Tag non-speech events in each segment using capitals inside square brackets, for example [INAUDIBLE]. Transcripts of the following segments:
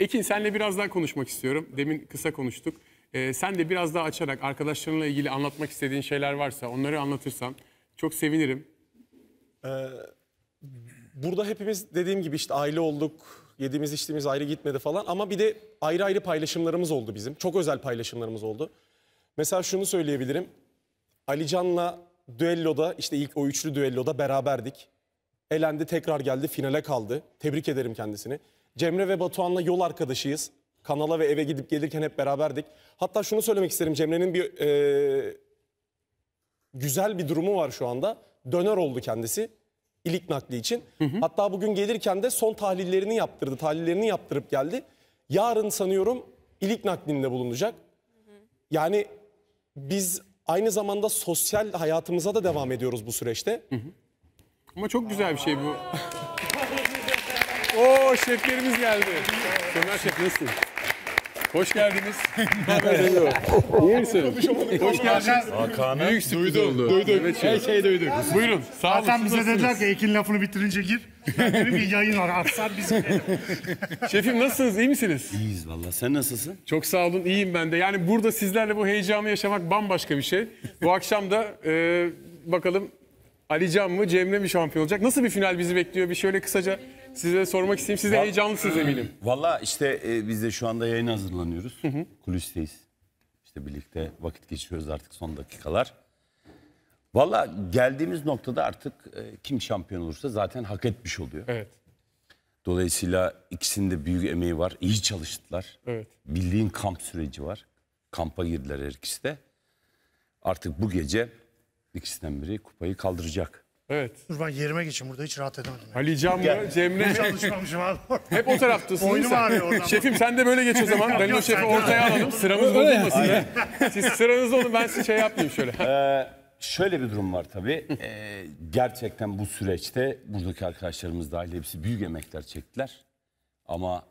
Ekin senle biraz daha konuşmak istiyorum. Demin kısa konuştuk. Ee, sen de biraz daha açarak arkadaşlarınla ilgili anlatmak istediğin şeyler varsa onları anlatırsan çok sevinirim. Ee, burada hepimiz dediğim gibi işte aile olduk, yediğimiz içtiğimiz ayrı gitmedi falan ama bir de ayrı ayrı paylaşımlarımız oldu bizim. Çok özel paylaşımlarımız oldu. Mesela şunu söyleyebilirim. Ali Can'la düelloda işte ilk o üçlü düelloda beraberdik. Elendi tekrar geldi finale kaldı. Tebrik ederim kendisini. Cemre ve Batuhan'la yol arkadaşıyız. Kanala ve eve gidip gelirken hep beraberdik. Hatta şunu söylemek isterim Cemre'nin bir e, güzel bir durumu var şu anda. Döner oldu kendisi ilik nakli için. Hı hı. Hatta bugün gelirken de son tahlillerini yaptırdı. Tahlillerini yaptırıp geldi. Yarın sanıyorum ilik naklinde bulunacak. Yani biz aynı zamanda sosyal hayatımıza da devam ediyoruz bu süreçte. Hı hı. Ama çok güzel bir şey bu. [LAUGHS] Oo şeflerimiz geldi. Sömer şef nasılsın? Hoş geldiniz. [LAUGHS] İyi misin? Hoş geldiniz. Hakan'ı Büyük sürpriz duydum, oldu. Duyduk. Evet, Her şeyi duyduk. Buyurun. Sağ olun. Zaten bize dediler ki Ekin lafını bitirince gir. Ben dedim yayın var. Atsan bizi. [LAUGHS] Şefim nasılsınız? İyi misiniz? İyiyiz valla. Sen nasılsın? Çok sağ olun. İyiyim ben de. Yani burada sizlerle bu heyecanı yaşamak bambaşka bir şey. Bu akşam da e, bakalım Ali Can mı Cemre mi şampiyon olacak? Nasıl bir final bizi bekliyor? Bir şöyle kısaca size sormak isteyeyim. Siz de heyecanlısınız eminim. [CLEARS THROAT] Valla işte e, biz de şu anda yayın hazırlanıyoruz. Hı hı. Kulisteyiz. İşte birlikte vakit geçiriyoruz artık son dakikalar. Valla geldiğimiz noktada artık e, kim şampiyon olursa zaten hak etmiş oluyor. Evet. Dolayısıyla ikisinde büyük emeği var. İyi çalıştılar. Evet. Bildiğin kamp süreci var. Kampa girdiler her ikisi de. Artık bu gece ikisinden biri kupayı kaldıracak. Evet. Dur ben yerime geçeyim burada hiç rahat edemedim. Ali Can mı? Cemre. Hiç abi. Hep o taraftasın. Boynum ağrıyor oradan. Şefim sen de böyle geç o zaman. ben o şefi ortaya alalım. Sıramız bozulmasın. Siz Sıranız olun ben size şey yapmayayım şöyle. Ee, şöyle bir durum var tabii. Ee, gerçekten bu süreçte buradaki arkadaşlarımız dahil hepsi büyük emekler çektiler. Ama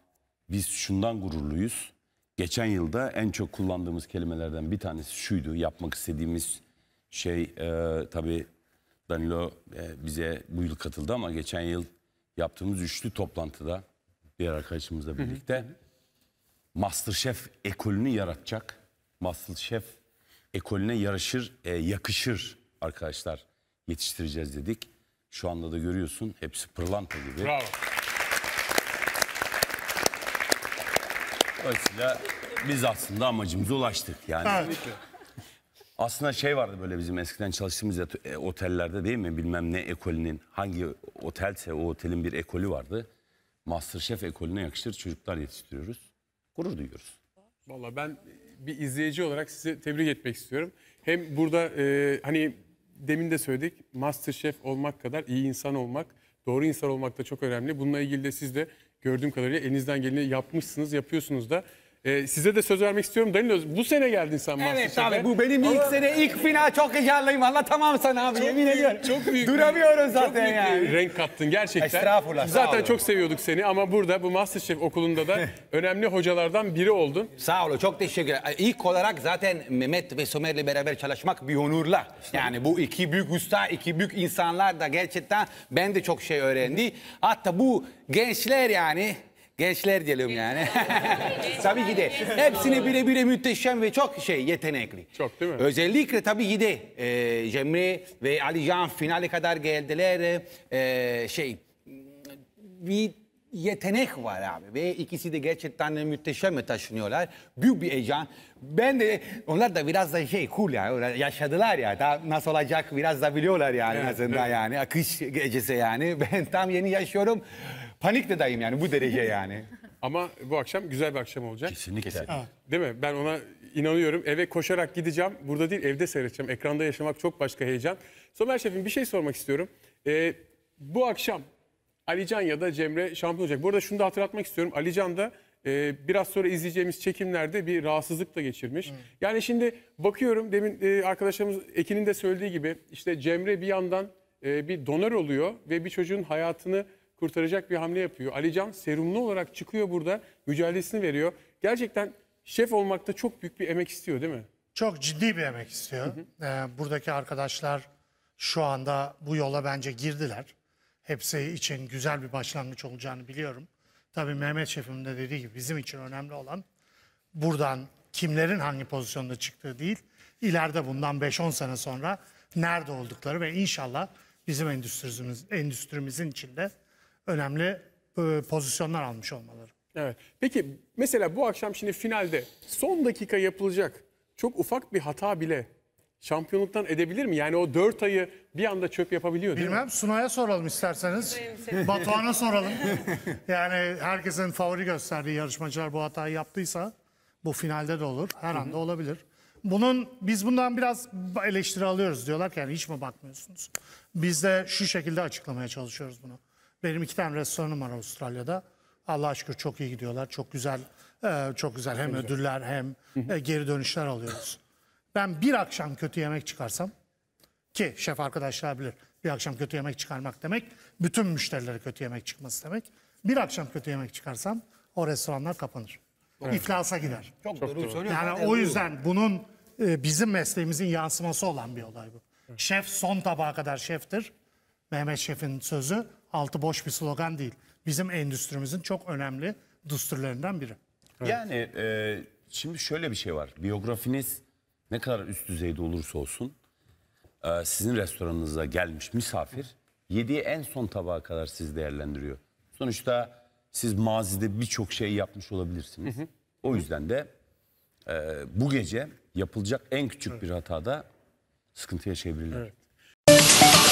biz şundan gururluyuz. Geçen yılda en çok kullandığımız kelimelerden bir tanesi şuydu. Yapmak istediğimiz şey e, tabii Danilo e, bize bu yıl katıldı ama geçen yıl yaptığımız üçlü toplantıda diğer arkadaşımızla birlikte hı hı. Masterchef ekolünü yaratacak. Masterchef ekolüne yaraşır, e, yakışır arkadaşlar yetiştireceğiz dedik. Şu anda da görüyorsun hepsi pırlanta gibi. Bravo. Dolayısıyla biz aslında amacımıza ulaştık. Yani evet. Aslında şey vardı böyle bizim eskiden çalıştığımız e, otellerde değil mi? Bilmem ne ekolünün hangi otelse o otelin bir ekolü vardı. Masterchef ekolüne yakışır çocuklar yetiştiriyoruz. Gurur duyuyoruz. Vallahi ben bir izleyici olarak sizi tebrik etmek istiyorum. Hem burada e, hani demin de söyledik Masterchef olmak kadar iyi insan olmak, doğru insan olmak da çok önemli. Bununla ilgili de siz de gördüğüm kadarıyla elinizden geleni yapmışsınız, yapıyorsunuz da. Ee, size de söz vermek istiyorum Danilo. Bu sene geldin sen Evet abi bu benim ilk sene ilk final çok heyecanlıyım anlatamam sana abi yemin ediyorum. Çok büyük. Duramıyorum zaten çok büyük yani. renk kattın gerçekten. Estağfurullah, Zaten çok seviyorduk seni ama burada bu Masterchef okulunda da [LAUGHS] önemli hocalardan biri oldun. Sağ olun çok teşekkürler. İlk olarak zaten Mehmet ve Somer'le beraber çalışmak bir onurla. Yani bu iki büyük usta, iki büyük insanlar da gerçekten ben de çok şey öğrendi. Hatta bu gençler yani Gençler diyelim yani. [LAUGHS] tabii ki de. Hepsine bire bire müteşem ve çok şey yetenekli. Çok değil mi? Özellikle tabii ki e, Cemre ve Ali Can finale kadar geldiler. E, şey bir yetenek var abi ve ikisi de gerçekten müteşem taşınıyorlar. Büyük bir heyecan. Ben de onlar da biraz da şey cool ya yaşadılar ya da nasıl olacak biraz da biliyorlar yani evet, azından evet. yani akış gecesi yani [LAUGHS] ben tam yeni yaşıyorum. Panik de dayım yani bu derece yani. [LAUGHS] Ama bu akşam güzel bir akşam olacak. Kesinlikle. Değil mi? Ben ona inanıyorum. Eve koşarak gideceğim. Burada değil evde seyredeceğim. Ekranda yaşamak çok başka heyecan. Somer Şef'im bir şey sormak istiyorum. Ee, bu akşam Alican ya da Cemre şampiyon olacak. Burada şunu da hatırlatmak istiyorum. Alican da e, biraz sonra izleyeceğimiz çekimlerde bir rahatsızlık da geçirmiş. Hmm. Yani şimdi bakıyorum demin e, arkadaşlarımız Ekin'in de söylediği gibi işte Cemre bir yandan e, bir donör oluyor ve bir çocuğun hayatını kurtaracak bir hamle yapıyor. Alican serumlu olarak çıkıyor burada mücadelesini veriyor. Gerçekten şef olmakta çok büyük bir emek istiyor değil mi? Çok ciddi bir emek istiyor. Hı hı. Ee, buradaki arkadaşlar şu anda bu yola bence girdiler. Hepsi için güzel bir başlangıç olacağını biliyorum. Tabii Mehmet Şef'im de dediği gibi bizim için önemli olan buradan kimlerin hangi pozisyonda çıktığı değil, ileride bundan 5-10 sene sonra nerede oldukları ve inşallah bizim endüstrimiz endüstrimizin içinde önemli e, pozisyonlar almış olmaları. Evet. Peki mesela bu akşam şimdi finalde son dakika yapılacak çok ufak bir hata bile şampiyonluktan edebilir mi? Yani o 4 ayı bir anda çöp yapabiliyor değil Bilmem mi? Sunay'a soralım isterseniz. Batuhan'a soralım. [LAUGHS] yani herkesin favori gösterdiği yarışmacılar bu hatayı yaptıysa bu finalde de olur. Her Hı -hı. anda olabilir. Bunun biz bundan biraz eleştiri alıyoruz diyorlar ki yani hiç mi bakmıyorsunuz? Biz de şu şekilde açıklamaya çalışıyoruz bunu. Benim iki tane restoranım var Avustralya'da. Allah şükür çok iyi gidiyorlar. Çok güzel, e, çok güzel hem ödüller hem e, geri dönüşler alıyoruz. Ben bir akşam kötü yemek çıkarsam ki şef arkadaşlar bilir bir akşam kötü yemek çıkarmak demek bütün müşterilere kötü yemek çıkması demek. Bir akşam kötü yemek çıkarsam o restoranlar kapanır. Evet. İflasa gider. Çok, doğru söylüyorsun. Yani o yüzden bunun e, bizim mesleğimizin yansıması olan bir olay bu. Şef son tabağa kadar şeftir. Mehmet Şef'in sözü altı boş bir slogan değil. Bizim endüstrimizin çok önemli düsturlarından biri. Yani e, şimdi şöyle bir şey var. Biyografiniz ne kadar üst düzeyde olursa olsun e, sizin restoranınıza gelmiş misafir yediği en son tabağa kadar sizi değerlendiriyor. Sonuçta siz mazide birçok şey yapmış olabilirsiniz. Hı hı. O yüzden de e, bu gece yapılacak en küçük evet. bir hatada sıkıntıya çevrilir. Evet.